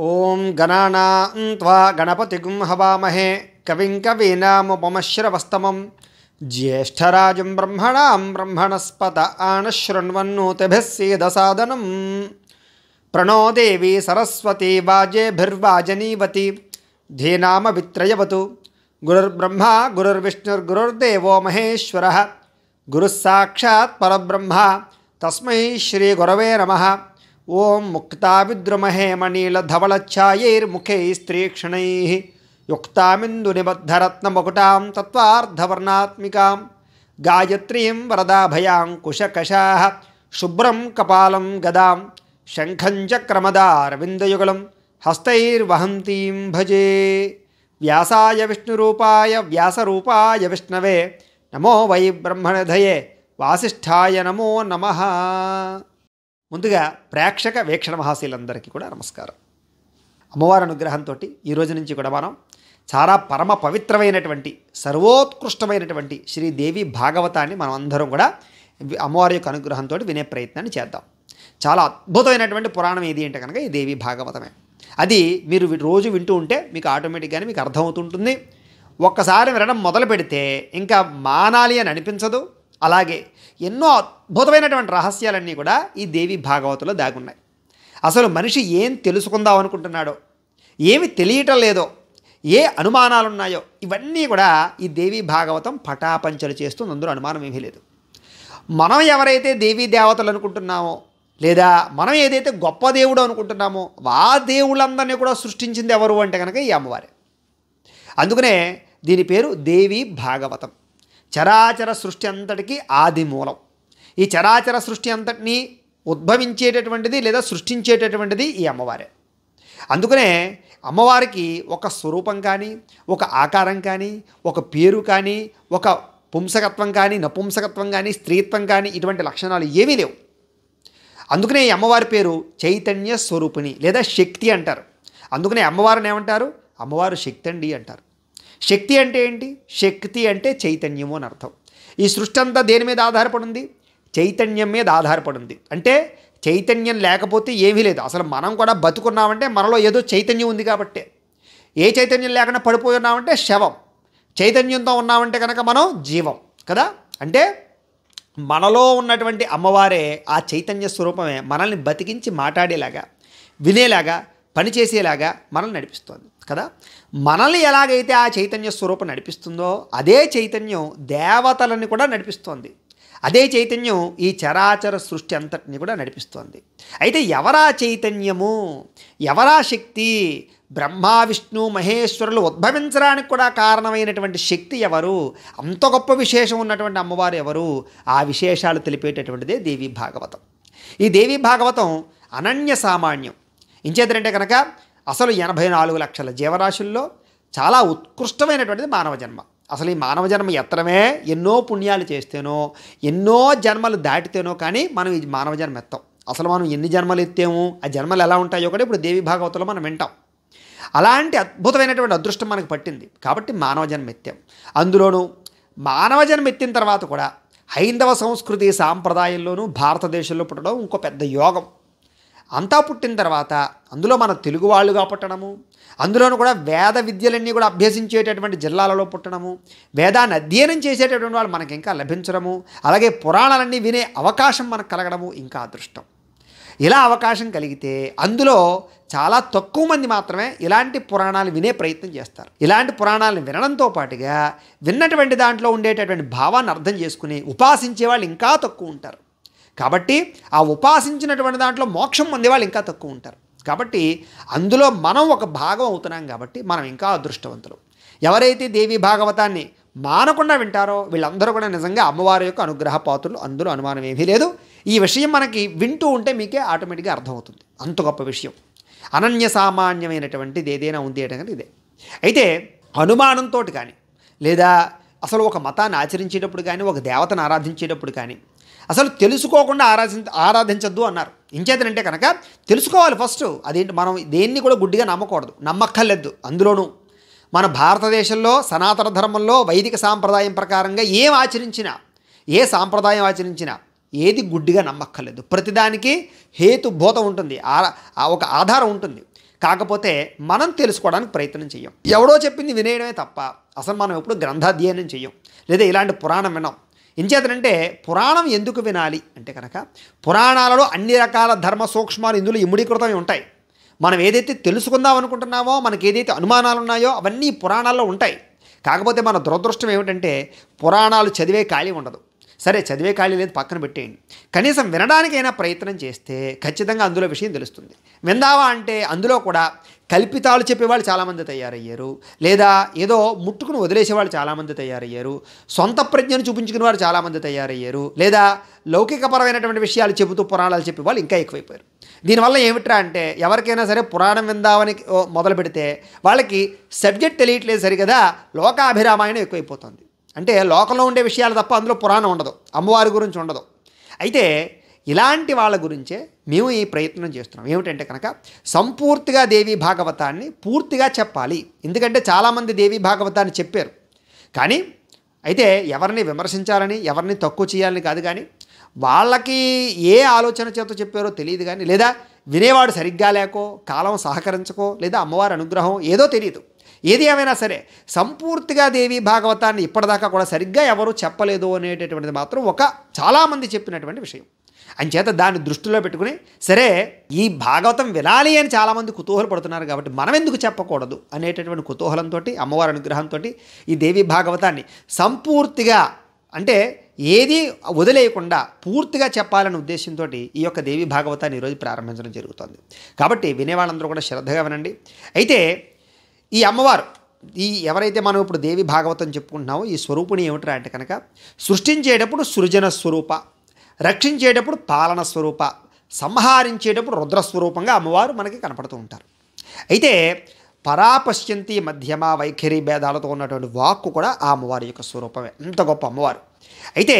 ॐ गणानां त्वा गणपतिगुं हवामहे कविं कवीनामुपमश्रवस्तमं ज्येष्ठराजं ब्रह्मणां ब्रह्मणस्पत आणश्रुण्वन्नुतिभिः सीदसादनं प्रणो देवी सरस्वती वाजेभिर्वाजनीवती धे वित्रयवतु गुरुर्ब्रह्मा गुरुर्विष्णुर्गुरुर्देवो महेश्वरः गुरुः साक्षात् परब्रह्म तस्मै श्रीगुरवे नमः ॐ मुक्ताविद्रुमहे मणिलधवलच्छायैर्मुखैस्त्रीक्षणैः युक्तामिन्दुनिबद्धरत्नमुकुटां तत्त्वार्धवर्णात्मिकां गायत्रीं वरदाभयाङ्कुशकशाः शुभ्रं कपालं गदां शङ्खं शङ्खञ्च क्रमदारविन्दयुगलं हस्तैर्वहन्तीं भजे व्यासाय विष्णुरूपाय व्यासरूपाय विष्णवे नमो वै ब्रह्मणधये वासिष्ठाय नमो नमः ముందుగా ప్రేక్షక వీక్షణ మహాశీలందరికీ కూడా నమస్కారం అమ్మవారి అనుగ్రహంతో ఈ రోజు నుంచి కూడా మనం చాలా పరమ పవిత్రమైనటువంటి సర్వోత్కృష్టమైనటువంటి శ్రీదేవి భాగవతాన్ని మనం అందరం కూడా అమ్మవారి యొక్క అనుగ్రహంతో వినే ప్రయత్నాన్ని చేద్దాం చాలా అద్భుతమైనటువంటి పురాణం ఏది అంటే కనుక ఈ దేవి భాగవతమే అది మీరు రోజు వింటూ ఉంటే మీకు ఆటోమేటిక్గానే మీకు అర్థమవుతుంటుంది ఒక్కసారి వినడం మొదలు పెడితే ఇంకా మానాలి అని అనిపించదు అలాగే ఎన్నో అద్భుతమైనటువంటి రహస్యాలన్నీ కూడా ఈ దేవి భాగవతంలో దాగున్నాయి అసలు మనిషి ఏం తెలుసుకుందాం అనుకుంటున్నాడో ఏమి తెలియటం లేదో ఏ అనుమానాలున్నాయో ఇవన్నీ కూడా ఈ దేవి భాగవతం పటాపంచలు చేస్తుంది అందులో అనుమానం ఏమీ లేదు మనం ఎవరైతే దేవీ దేవతలు అనుకుంటున్నామో లేదా మనం ఏదైతే గొప్ప దేవుడు అనుకుంటున్నామో ఆ దేవుళ్ళందరినీ కూడా సృష్టించింది ఎవరు అంటే కనుక ఈ అమ్మవారే అందుకనే దీని పేరు దేవి భాగవతం చరాచర సృష్టి అంతటికి ఆది మూలం ఈ చరాచర సృష్టి అంతటిని ఉద్భవించేటటువంటిది లేదా సృష్టించేటటువంటిది ఈ అమ్మవారే అందుకనే అమ్మవారికి ఒక స్వరూపం కానీ ఒక ఆకారం కానీ ఒక పేరు కానీ ఒక పుంసకత్వం కానీ నపుంసకత్వం కానీ స్త్రీత్వం కానీ ఇటువంటి లక్షణాలు ఏమీ లేవు అందుకనే ఈ అమ్మవారి పేరు చైతన్య స్వరూపిణి లేదా శక్తి అంటారు అందుకనే అమ్మవారిని ఏమంటారు అమ్మవారు శక్తి అండి అంటారు శక్తి అంటే ఏంటి శక్తి అంటే చైతన్యము అని అర్థం ఈ సృష్టి అంతా దేని మీద ఉంది చైతన్యం మీద ఉంది అంటే చైతన్యం లేకపోతే ఏమీ లేదు అసలు మనం కూడా బతుకున్నామంటే మనలో ఏదో చైతన్యం ఉంది కాబట్టే ఏ చైతన్యం లేకుండా పడిపోయి ఉన్నామంటే శవం చైతన్యంతో ఉన్నామంటే కనుక మనం జీవం కదా అంటే మనలో ఉన్నటువంటి అమ్మవారే ఆ చైతన్య స్వరూపమే మనల్ని బతికించి మాట్లాడేలాగా వినేలాగా పనిచేసేలాగా మనల్ని నడిపిస్తోంది కదా మనల్ని ఎలాగైతే ఆ చైతన్య స్వరూపం నడిపిస్తుందో అదే చైతన్యం దేవతలని కూడా నడిపిస్తోంది అదే చైతన్యం ఈ చరాచర సృష్టి అంతటిని కూడా నడిపిస్తోంది అయితే ఎవరా చైతన్యము ఎవరా శక్తి బ్రహ్మ విష్ణు మహేశ్వరులు ఉద్భవించడానికి కూడా కారణమైనటువంటి శక్తి ఎవరు అంత గొప్ప విశేషం ఉన్నటువంటి అమ్మవారు ఎవరు ఆ విశేషాలు తెలిపేటటువంటిదే దేవి భాగవతం ఈ దేవి భాగవతం అనన్య సామాన్యం ఇంచేతంటే కనుక అసలు ఎనభై నాలుగు లక్షల జీవరాశుల్లో చాలా ఉత్కృష్టమైనటువంటిది మానవ జన్మ అసలు ఈ మానవ జన్మ ఎత్తడమే ఎన్నో పుణ్యాలు చేస్తేనో ఎన్నో జన్మలు దాటితేనో కానీ మనం ఈ మానవ జన్మ ఎత్తాం అసలు మనం ఎన్ని జన్మలు ఎత్తాము ఆ జన్మలు ఎలా ఉంటాయో కూడా ఇప్పుడు దేవి భాగవతంలో మనం వింటాం అలాంటి అద్భుతమైనటువంటి అదృష్టం మనకు పట్టింది కాబట్టి మానవ జన్మ ఎత్తాం అందులోనూ మానవ జన్మ ఎత్తిన తర్వాత కూడా హైందవ సంస్కృతి సాంప్రదాయంలోనూ భారతదేశంలో పుట్టడం ఇంకో పెద్ద యోగం అంతా పుట్టిన తర్వాత అందులో మన తెలుగు వాళ్ళుగా పుట్టడము అందులోనూ కూడా వేద విద్యలన్నీ కూడా అభ్యసించేటటువంటి జిల్లాలలో పుట్టడము వేదాన్ని అధ్యయనం చేసేటటువంటి వాళ్ళు మనకి ఇంకా లభించడము అలాగే పురాణాలన్నీ వినే అవకాశం మనకు కలగడము ఇంకా అదృష్టం ఇలా అవకాశం కలిగితే అందులో చాలా తక్కువ మంది మాత్రమే ఇలాంటి పురాణాలు వినే ప్రయత్నం చేస్తారు ఇలాంటి పురాణాలను వినడంతో పాటుగా విన్నటువంటి దాంట్లో ఉండేటటువంటి భావాన్ని అర్థం చేసుకుని ఉపాసించే వాళ్ళు ఇంకా తక్కువ ఉంటారు కాబట్టి ఆ ఉపాసించినటువంటి దాంట్లో మోక్షం పొందే వాళ్ళు ఇంకా తక్కువ ఉంటారు కాబట్టి అందులో మనం ఒక భాగం అవుతున్నాం కాబట్టి మనం ఇంకా అదృష్టవంతులు ఎవరైతే దేవి భాగవతాన్ని మానకుండా వింటారో వీళ్ళందరూ కూడా నిజంగా అమ్మవారి యొక్క అనుగ్రహ పాత్రలు అందులో అనుమానం ఏమీ లేదు ఈ విషయం మనకి వింటూ ఉంటే మీకే ఆటోమేటిక్గా అర్థమవుతుంది అంత గొప్ప విషయం అనన్య సామాన్యమైనటువంటిది ఏదైనా ఉంది అంటే ఇదే అయితే అనుమానంతో కానీ లేదా అసలు ఒక మతాన్ని ఆచరించేటప్పుడు కానీ ఒక దేవతను ఆరాధించేటప్పుడు కానీ అసలు తెలుసుకోకుండా ఆరాధి ఆరాధించద్దు అన్నారు ఇంకేతనంటే కనుక తెలుసుకోవాలి ఫస్ట్ అదేంటి మనం దేన్ని కూడా గుడ్డిగా నమ్మకూడదు నమ్మక్కర్లేదు అందులోనూ మన భారతదేశంలో సనాతన ధర్మంలో వైదిక సాంప్రదాయం ప్రకారంగా ఏం ఆచరించినా ఏ సాంప్రదాయం ఆచరించినా ఏది గుడ్డిగా నమ్మక్కర్లేదు ప్రతిదానికి హేతుభూతం ఉంటుంది ఒక ఆధారం ఉంటుంది కాకపోతే మనం తెలుసుకోవడానికి ప్రయత్నం చెయ్యం ఎవడో చెప్పింది వినేయడమే తప్ప అసలు మనం ఎప్పుడు గ్రంథాధ్యయనం చెయ్యం లేదా ఇలాంటి పురాణం వినం ఎంచేతనంటే పురాణం ఎందుకు వినాలి అంటే కనుక పురాణాలలో అన్ని రకాల ధర్మ సూక్ష్మాలు ఇందులో ఇమ్ముడీకృతమే ఉంటాయి మనం ఏదైతే తెలుసుకుందాం అనుకుంటున్నామో మనకి ఏదైతే అనుమానాలు ఉన్నాయో అవన్నీ పురాణాల్లో ఉంటాయి కాకపోతే మన దురదృష్టం ఏమిటంటే పురాణాలు చదివే ఖాళీ ఉండదు సరే చదివే ఖాళీ లేదు పక్కన పెట్టేయండి కనీసం వినడానికైనా ప్రయత్నం చేస్తే ఖచ్చితంగా అందులో విషయం తెలుస్తుంది విందావా అంటే అందులో కూడా కల్పితాలు చెప్పేవాళ్ళు చాలామంది తయారయ్యారు లేదా ఏదో ముట్టుకుని వదిలేసేవాళ్ళు చాలామంది తయారయ్యారు సొంత ప్రజ్ఞను చూపించుకునే వాళ్ళు చాలామంది తయారయ్యారు లేదా లౌకికపరమైనటువంటి విషయాలు చెబుతూ పురాణాలు చెప్పేవాళ్ళు ఇంకా ఎక్కువైపోయారు దీనివల్ల ఏమిట్రా అంటే ఎవరికైనా సరే పురాణం విందామని మొదలు పెడితే వాళ్ళకి సబ్జెక్ట్ తెలియట్లేదు సరిగదా లోకాభిరామాయణం ఎక్కువైపోతుంది అంటే లోకంలో ఉండే విషయాలు తప్ప అందులో పురాణం ఉండదు అమ్మవారి గురించి ఉండదు అయితే ఇలాంటి వాళ్ళ గురించే మేము ఈ ప్రయత్నం చేస్తున్నాం ఏమిటంటే కనుక సంపూర్తిగా దేవీ భాగవతాన్ని పూర్తిగా చెప్పాలి ఎందుకంటే చాలామంది దేవీ భాగవతాన్ని చెప్పారు కానీ అయితే ఎవరిని విమర్శించాలని ఎవరిని తక్కువ చేయాలని కాదు కానీ వాళ్ళకి ఏ ఆలోచన చేత చెప్పారో తెలియదు కానీ లేదా వినేవాడు సరిగ్గా లేకో కాలం సహకరించకో లేదా అమ్మవారి అనుగ్రహం ఏదో తెలియదు ఏది ఏమైనా సరే సంపూర్తిగా దేవి భాగవతాన్ని ఇప్పటిదాకా కూడా సరిగ్గా ఎవరు చెప్పలేదు అనేటటువంటిది మాత్రం ఒక చాలామంది చెప్పినటువంటి విషయం అంచేత దాన్ని దృష్టిలో పెట్టుకుని సరే ఈ భాగవతం వినాలి అని చాలామంది కుతూహలపడుతున్నారు కాబట్టి మనం ఎందుకు చెప్పకూడదు అనేటటువంటి కుతూహలంతో అమ్మవారి అనుగ్రహంతో ఈ దేవి భాగవతాన్ని సంపూర్తిగా అంటే ఏది వదిలేయకుండా పూర్తిగా చెప్పాలనే ఉద్దేశంతో ఈ యొక్క దేవి భాగవతాన్ని ఈరోజు ప్రారంభించడం జరుగుతుంది కాబట్టి వినేవాళ్ళందరూ కూడా శ్రద్ధగా వినండి అయితే ఈ అమ్మవారు ఈ ఎవరైతే మనం ఇప్పుడు దేవి భాగవతం చెప్పుకుంటున్నామో ఈ స్వరూపుని ఏమిటరా అంటే కనుక సృష్టించేటప్పుడు సృజన స్వరూప రక్షించేటప్పుడు పాలన స్వరూప సంహారించేటప్పుడు రుద్రస్వరూపంగా అమ్మవారు మనకి కనపడుతూ ఉంటారు అయితే పరాపశ్యంతి మధ్యమ వైఖరి భేదాలతో ఉన్నటువంటి వాక్కు కూడా ఆ అమ్మవారి యొక్క స్వరూపమే ఇంత గొప్ప అమ్మవారు అయితే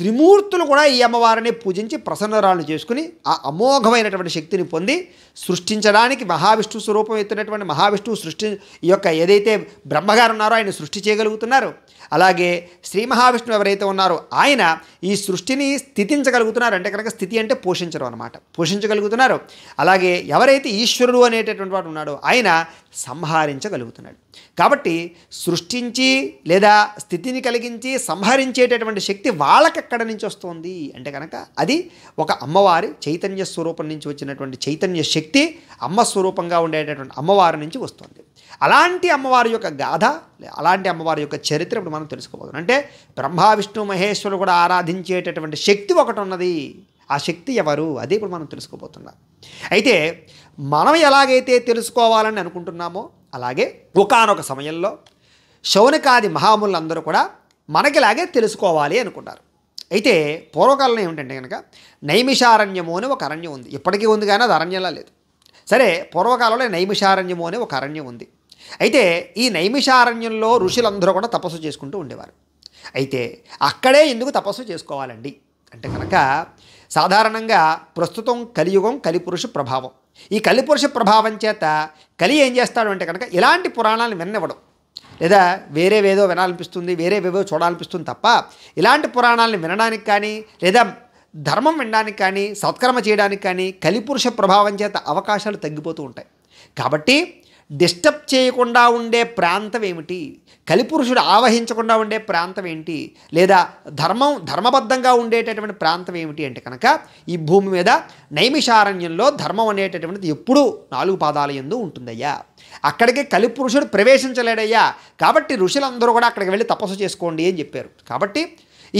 త్రిమూర్తులు కూడా ఈ అమ్మవారిని పూజించి ప్రసన్నరాలను చేసుకుని ఆ అమోఘమైనటువంటి శక్తిని పొంది సృష్టించడానికి మహావిష్ణు స్వరూపం ఎత్తినటువంటి మహావిష్ణువు సృష్టి ఈ యొక్క ఏదైతే బ్రహ్మగారు ఉన్నారో ఆయన సృష్టి చేయగలుగుతున్నారు అలాగే శ్రీ మహావిష్ణువు ఎవరైతే ఉన్నారో ఆయన ఈ సృష్టిని స్థితించగలుగుతున్నారు అంటే కనుక స్థితి అంటే పోషించడం అనమాట పోషించగలుగుతున్నారు అలాగే ఎవరైతే ఈశ్వరుడు అనేటటువంటి వాడు ఉన్నాడో ఆయన సంహరించగలుగుతున్నాడు కాబట్టి సృష్టించి లేదా స్థితిని కలిగించి సంహరించేటటువంటి శక్తి వాళ్ళకి వాళ్ళకెక్కడ నుంచి వస్తుంది అంటే కనుక అది ఒక అమ్మవారి చైతన్య స్వరూపం నుంచి వచ్చినటువంటి చైతన్య శక్తి అమ్మ స్వరూపంగా ఉండేటటువంటి అమ్మవారి నుంచి వస్తుంది అలాంటి అమ్మవారి యొక్క గాథ అలాంటి అమ్మవారి యొక్క చరిత్ర ఇప్పుడు మనం తెలుసుకోవాలి అంటే బ్రహ్మ విష్ణు మహేశ్వరుడు కూడా ఆరాధించేటటువంటి శక్తి ఒకటి ఉన్నది ఆ శక్తి ఎవరు అది ఇప్పుడు మనం తెలుసుకోబోతున్నాం అయితే మనం ఎలాగైతే తెలుసుకోవాలని అనుకుంటున్నామో అలాగే ఒకనొక సమయంలో శౌనికాది మహాములందరూ కూడా మనకిలాగే తెలుసుకోవాలి అనుకుంటారు అయితే పూర్వకాలంలో ఏమిటంటే కనుక నైమిషారణ్యము అని ఒక అరణ్యం ఉంది ఇప్పటికీ ఉంది కానీ అది అరణ్యంలా లేదు సరే పూర్వకాలంలో నైమిషారణ్యము అని ఒక అరణ్యం ఉంది అయితే ఈ నైమిషారణ్యంలో ఋషులందరూ కూడా తపస్సు చేసుకుంటూ ఉండేవారు అయితే అక్కడే ఎందుకు తపస్సు చేసుకోవాలండి అంటే కనుక సాధారణంగా ప్రస్తుతం కలియుగం కలిపురుష ప్రభావం ఈ కలిపురుష ప్రభావం చేత కలి ఏం చేస్తాడు అంటే కనుక ఇలాంటి పురాణాలను విన్నవడం లేదా వేరే వేదో వినాలనిపిస్తుంది వేదో చూడాలనిపిస్తుంది తప్ప ఇలాంటి పురాణాలను వినడానికి కానీ లేదా ధర్మం వినడానికి కానీ సత్కర్మ చేయడానికి కానీ కలిపురుష ప్రభావం చేత అవకాశాలు తగ్గిపోతూ ఉంటాయి కాబట్టి డిస్టర్బ్ చేయకుండా ఉండే ప్రాంతం ఏమిటి కలిపురుషుడు ఆవహించకుండా ఉండే ప్రాంతం ఏంటి లేదా ధర్మం ధర్మబద్ధంగా ఉండేటటువంటి ప్రాంతం ఏమిటి అంటే కనుక ఈ భూమి మీద నైమిషారణ్యంలో ధర్మం అనేటటువంటిది ఎప్పుడూ నాలుగు పాదాల ఎందు ఉంటుందయ్యా అక్కడికి కలిపురుషుడు ప్రవేశించలేడయ్యా కాబట్టి ఋషులందరూ కూడా అక్కడికి వెళ్ళి తపస్సు చేసుకోండి అని చెప్పారు కాబట్టి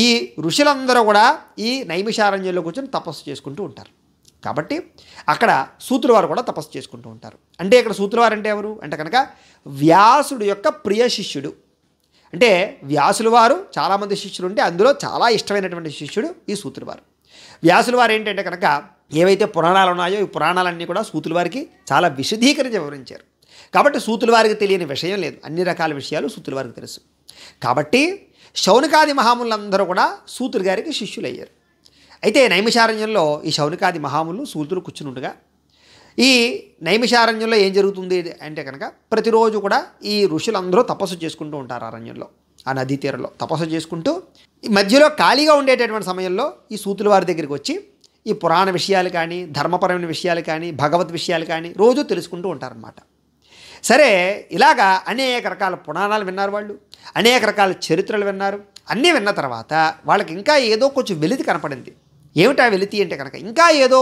ఈ ఋషులందరూ కూడా ఈ నైమిషారణ్యంలో కూర్చొని తపస్సు చేసుకుంటూ ఉంటారు కాబట్టి అక్కడ సూత్రవారు కూడా తపస్సు చేసుకుంటూ ఉంటారు అంటే ఇక్కడ సూత్రవారు అంటే ఎవరు అంటే కనుక వ్యాసుడు యొక్క ప్రియ శిష్యుడు అంటే వ్యాసుల వారు చాలామంది శిష్యులు ఉంటే అందులో చాలా ఇష్టమైనటువంటి శిష్యుడు ఈ సూత్రవారు వ్యాసుల వారు ఏంటంటే కనుక ఏవైతే పురాణాలు ఉన్నాయో ఈ పురాణాలన్నీ కూడా సూతుల వారికి చాలా విశదీకరించి వివరించారు కాబట్టి సూతుల వారికి తెలియని విషయం లేదు అన్ని రకాల విషయాలు సూతుల వారికి తెలుసు కాబట్టి శౌనకాది మహాములందరూ కూడా సూతులు గారికి శిష్యులయ్యారు అయితే నైమిషారణ్యంలో ఈ శౌనికాది మహాములు సూతులు ఉండగా ఈ నైమిషారణ్యంలో ఏం జరుగుతుంది అంటే కనుక ప్రతిరోజు కూడా ఈ ఋషులందరూ తపస్సు చేసుకుంటూ ఉంటారు అరణ్యంలో ఆ నదీ తీరంలో తపస్సు చేసుకుంటూ మధ్యలో ఖాళీగా ఉండేటటువంటి సమయంలో ఈ సూతుల వారి దగ్గరికి వచ్చి ఈ పురాణ విషయాలు కానీ ధర్మపరమైన విషయాలు కానీ భగవత్ విషయాలు కానీ రోజు తెలుసుకుంటూ ఉంటారనమాట సరే ఇలాగా అనేక రకాల పురాణాలు విన్నారు వాళ్ళు అనేక రకాల చరిత్రలు విన్నారు అన్నీ విన్న తర్వాత వాళ్ళకి ఇంకా ఏదో కొంచెం వెలితి కనపడింది ఏమిటా వెలితి అంటే కనుక ఇంకా ఏదో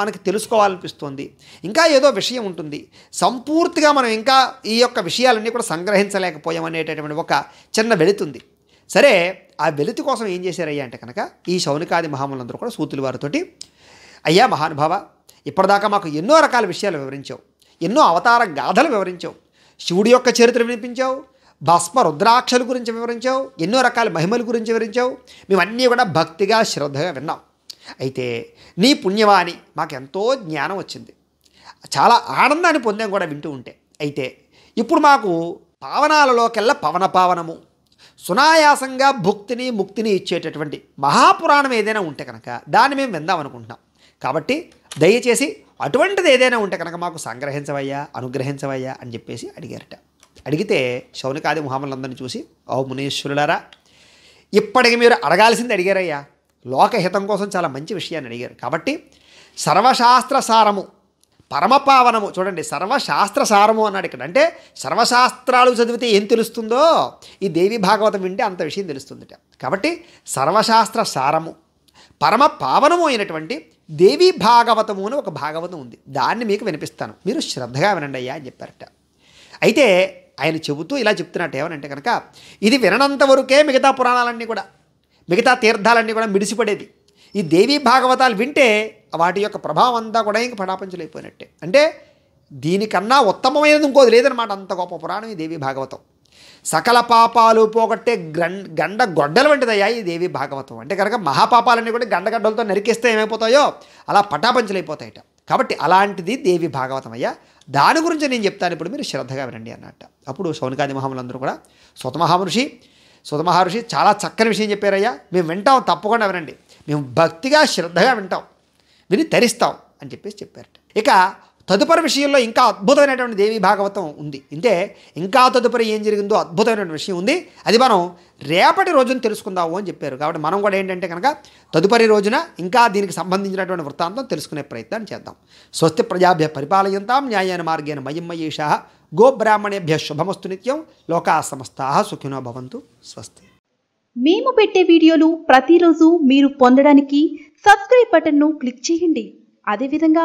మనకు తెలుసుకోవాలనిపిస్తుంది ఇంకా ఏదో విషయం ఉంటుంది సంపూర్తిగా మనం ఇంకా ఈ యొక్క విషయాలన్నీ కూడా సంగ్రహించలేకపోయామనేటటువంటి ఒక చిన్న వెలుతుంది సరే ఆ వెలితి కోసం ఏం చేశారయ్యా అంటే కనుక ఈ శౌనికాది మహాములందరూ కూడా సూతులు వారితోటి అయ్యా మహానుభావ ఇప్పటిదాకా మాకు ఎన్నో రకాల విషయాలు వివరించావు ఎన్నో అవతార గాథలు వివరించావు శివుడి యొక్క చరిత్ర వినిపించావు భస్మ రుద్రాక్షల గురించి వివరించావు ఎన్నో రకాల మహిమల గురించి వివరించావు మేమన్నీ కూడా భక్తిగా శ్రద్ధగా విన్నాం అయితే నీ పుణ్యవాణి మాకెంతో జ్ఞానం వచ్చింది చాలా ఆనందాన్ని పొందాం కూడా వింటూ ఉంటే అయితే ఇప్పుడు మాకు పావనాలలోకెల్లా పవన పావనము సునాయాసంగా భుక్తిని ముక్తిని ఇచ్చేటటువంటి మహాపురాణం ఏదైనా ఉంటే కనుక దాన్ని మేము విందాం అనుకుంటున్నాం కాబట్టి దయచేసి అటువంటిది ఏదైనా ఉంటే కనుక మాకు సంగ్రహించవయ్యా అనుగ్రహించవయ్యా అని చెప్పేసి అడిగారట అడిగితే శౌనకాది ముహాములందరిని చూసి ఓ మునేశ్వరులారా ఇప్పటికి మీరు అడగాల్సింది అడిగారయ్యా లోకహితం కోసం చాలా మంచి విషయాన్ని అడిగారు కాబట్టి సర్వశాస్త్ర సారము పరమపావనము చూడండి సర్వశాస్త్ర సారము అన్నాడు ఇక్కడ అంటే సర్వశాస్త్రాలు చదివితే ఏం తెలుస్తుందో ఈ దేవి భాగవతం వింటే అంత విషయం తెలుస్తుంది కాబట్టి సర్వశాస్త్ర సారము పరమ పావనము అయినటువంటి దేవి భాగవతము అని ఒక భాగవతం ఉంది దాన్ని మీకు వినిపిస్తాను మీరు శ్రద్ధగా వినండి అయ్యా అని చెప్పారట అయితే ఆయన చెబుతూ ఇలా చెప్తున్నట్టు ఏమనంటే కనుక ఇది విననంత వరకే మిగతా పురాణాలన్నీ కూడా మిగతా తీర్థాలన్నీ కూడా మిడిసిపడేది ఈ దేవీ భాగవతాలు వింటే వాటి యొక్క ప్రభావం అంతా కూడా ఇంక పటాపంచులైపోయినట్టే అంటే దీనికన్నా ఉత్తమమైనది ఇంకోది లేదనమాట అంత గొప్ప పురాణం ఈ దేవి భాగవతం సకల పాపాలు పోగొట్టే గ్రం గండ గొడ్డల వంటిదయ్యా ఈ దేవి భాగవతం అంటే కనుక మహాపాపాలన్నీ కూడా గండగడ్డలతో నరికేస్తే ఏమైపోతాయో అలా పటాపంచలైపోతాయట కాబట్టి అలాంటిది దేవి భాగవతం అయ్యా దాని గురించి నేను చెప్తాను ఇప్పుడు మీరు శ్రద్ధగా వినండి అన్నట్ట అప్పుడు సౌనికాది మహాములందరూ కూడా సుతమహామహర్షి స్వతమహర్షి చాలా చక్కని విషయం చెప్పారయ్యా మేము వింటాం తప్పకుండా వినండి మేము భక్తిగా శ్రద్ధగా వింటాం విని తరిస్తాం అని చెప్పేసి చెప్పారట ఇక తదుపరి విషయంలో ఇంకా అద్భుతమైనటువంటి దేవీ భాగవతం ఉంది ఇంతే ఇంకా తదుపరి ఏం జరిగిందో అద్భుతమైనటువంటి విషయం ఉంది అది మనం రేపటి రోజున తెలుసుకుందాము అని చెప్పారు కాబట్టి మనం కూడా ఏంటంటే కనుక తదుపరి రోజున ఇంకా దీనికి సంబంధించినటువంటి వృత్తాంతం తెలుసుకునే ప్రయత్నం చేద్దాం స్వస్తి ప్రజాభ్య పరిపాలయంతాం న్యాయాన మార్గేన మయం మయేష గోబ్రాహ్మణేభ్య శుభమస్తు నిత్యం లోకా సమస్తా సుఖినో భవంతు స్వస్తి మేము పెట్టే వీడియోలు ప్రతిరోజు మీరు పొందడానికి సబ్స్క్రైబ్ బటన్ను క్లిక్ చేయండి అదేవిధంగా